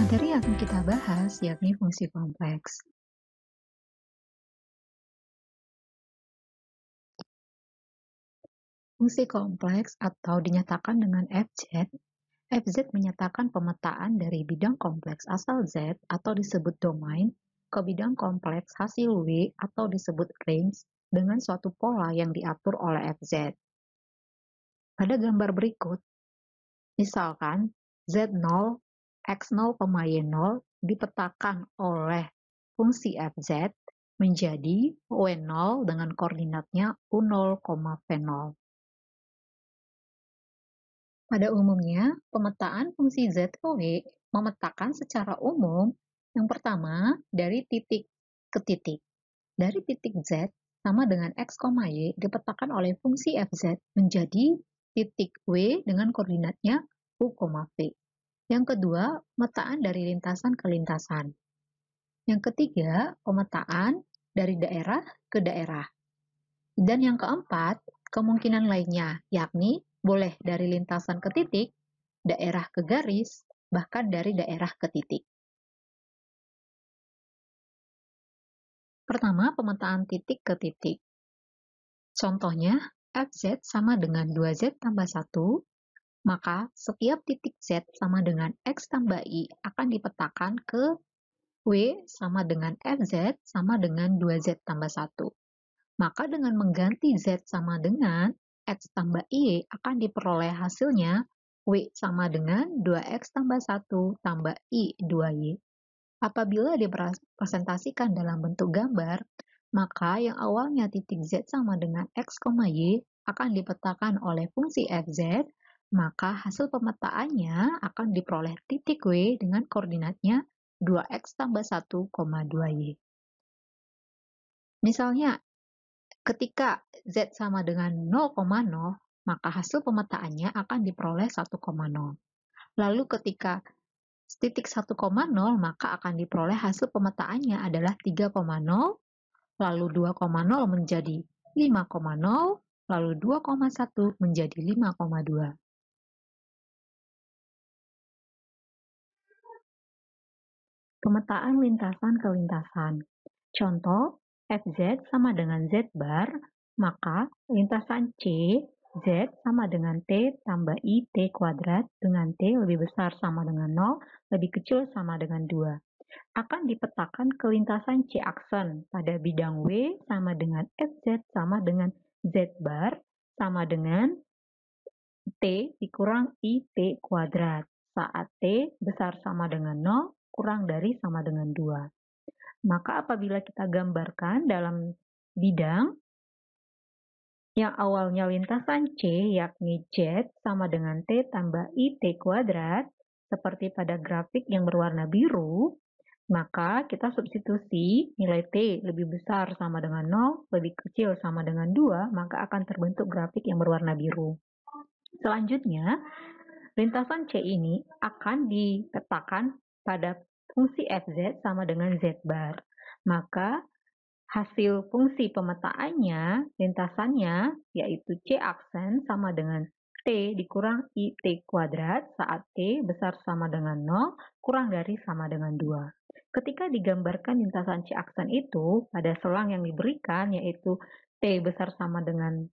Materi yang akan kita bahas yakni fungsi kompleks. Fungsi kompleks atau dinyatakan dengan fz, fz menyatakan pemetaan dari bidang kompleks asal z atau disebut domain ke bidang kompleks hasil w atau disebut range dengan suatu pola yang diatur oleh fz. Pada gambar berikut, misalkan z0 X0, Y0 dipetakan oleh fungsi fz menjadi W0 dengan koordinatnya U0, V0. Pada umumnya, pemetaan fungsi z w e memetakan secara umum yang pertama dari titik ke titik. Dari titik Z sama dengan X, Y dipetakan oleh fungsi fz menjadi titik W dengan koordinatnya U, V. Yang kedua, pemetaan dari lintasan ke lintasan. Yang ketiga, pemetaan dari daerah ke daerah. Dan yang keempat, kemungkinan lainnya, yakni boleh dari lintasan ke titik, daerah ke garis, bahkan dari daerah ke titik. Pertama, pemetaan titik ke titik. Contohnya, fz sama dengan 2z tambah 1 maka, setiap titik Z sama dengan X tambah i akan dipetakan ke W sama dengan FZ sama dengan 2Z tambah 1. Maka dengan mengganti Z sama dengan X tambah i akan diperoleh hasilnya W sama dengan 2X tambah 1 tambah i 2Y. Apabila dipresentasikan dalam bentuk gambar, maka yang awalnya titik Z sama dengan X, Y akan dipetakan oleh fungsi FZ maka hasil pemetaannya akan diperoleh titik W dengan koordinatnya 2x tambah 1,2y. Misalnya, ketika z sama dengan 0,0, maka hasil pemetaannya akan diperoleh 1,0. Lalu ketika titik 1,0, maka akan diperoleh hasil pemetaannya adalah 3,0, lalu 2,0 menjadi 5,0, lalu 2,1 menjadi 5,2. Pemetaan lintasan ke lintasan. Contoh, FZ sama dengan Z bar, maka lintasan C, Z sama dengan T tambah I T kuadrat dengan T lebih besar sama dengan 0, lebih kecil sama dengan 2 akan dipetakan ke lintasan C aksen pada bidang W sama dengan FZ sama dengan Z bar sama dengan T dikurang IT kuadrat saat T besar sama dengan 0 kurang dari sama dengan 2. Maka apabila kita gambarkan dalam bidang yang awalnya lintasan C yakni Z sama dengan T tambah IT kuadrat seperti pada grafik yang berwarna biru, maka kita substitusi nilai T lebih besar sama dengan 0, lebih kecil sama dengan 2, maka akan terbentuk grafik yang berwarna biru. Selanjutnya, lintasan C ini akan dipetakan pada fungsi fz sama dengan z bar. Maka hasil fungsi pemetaannya, lintasannya, yaitu C aksen sama dengan T dikurang t kuadrat saat T besar sama dengan 0, kurang dari sama dengan 2. Ketika digambarkan lintasan C aksen itu pada selang yang diberikan yaitu T besar sama dengan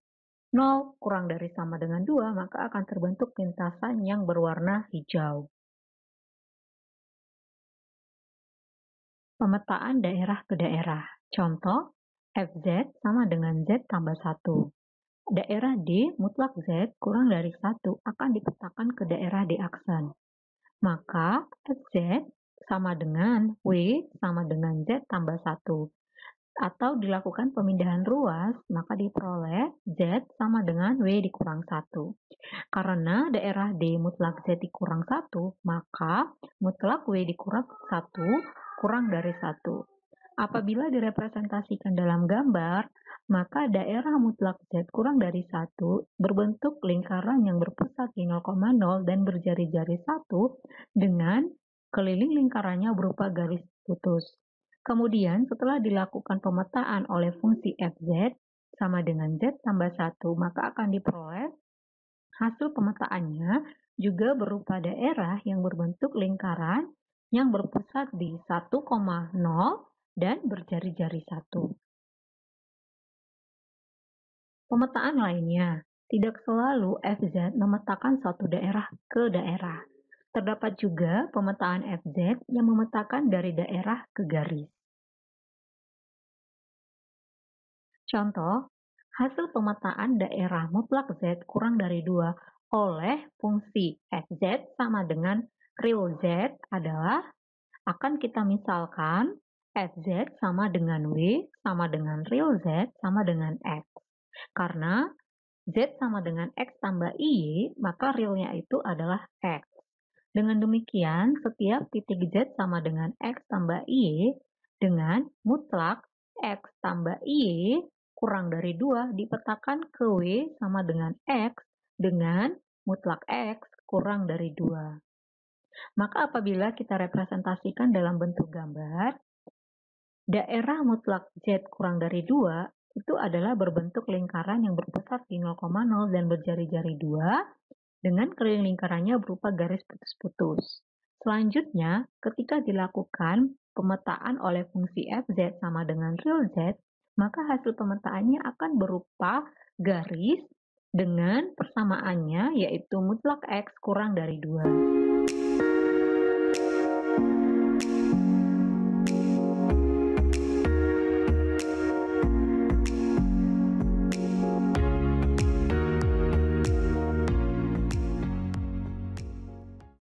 0, kurang dari sama dengan 2, maka akan terbentuk lintasan yang berwarna hijau. pemetaan daerah ke daerah. Contoh, FZ sama dengan Z tambah 1. Daerah D mutlak Z kurang dari 1 akan dipetakan ke daerah D aksen. Maka FZ sama dengan W sama dengan Z tambah 1. Atau dilakukan pemindahan ruas, maka diperoleh Z sama dengan W dikurang 1. Karena daerah D mutlak Z dikurang 1, maka mutlak W dikurang 1 kurang dari satu. Apabila direpresentasikan dalam gambar, maka daerah mutlak Z kurang dari satu berbentuk lingkaran yang berpusat di 0,0 dan berjari-jari satu dengan keliling lingkarannya berupa garis putus. Kemudian setelah dilakukan pemetaan oleh fungsi fz sama dengan z tambah 1, maka akan diperoleh hasil pemetaannya juga berupa daerah yang berbentuk lingkaran yang berpusat di 1,0 dan berjari-jari 1. Pemetaan lainnya, tidak selalu FZ memetakan suatu daerah ke daerah. Terdapat juga pemetaan FZ yang memetakan dari daerah ke garis. Contoh, hasil pemetaan daerah mutlak Z kurang dari 2 oleh fungsi FZ sama dengan real Z adalah akan kita misalkan fz sama dengan w sama dengan real z sama dengan x. Karena z sama dengan x tambah y, maka realnya itu adalah x. Dengan demikian, setiap titik z sama dengan x tambah y dengan mutlak x tambah y kurang dari 2 dipetakan ke w sama dengan x dengan mutlak x kurang dari 2. Maka apabila kita representasikan dalam bentuk gambar, daerah mutlak Z kurang dari 2 itu adalah berbentuk lingkaran yang berpusat di 0,0 dan berjari-jari 2 dengan keliling lingkarannya berupa garis putus-putus. Selanjutnya, ketika dilakukan pemetaan oleh fungsi fz sama dengan real z, maka hasil pemetaannya akan berupa garis dengan persamaannya yaitu mutlak x kurang dari 2.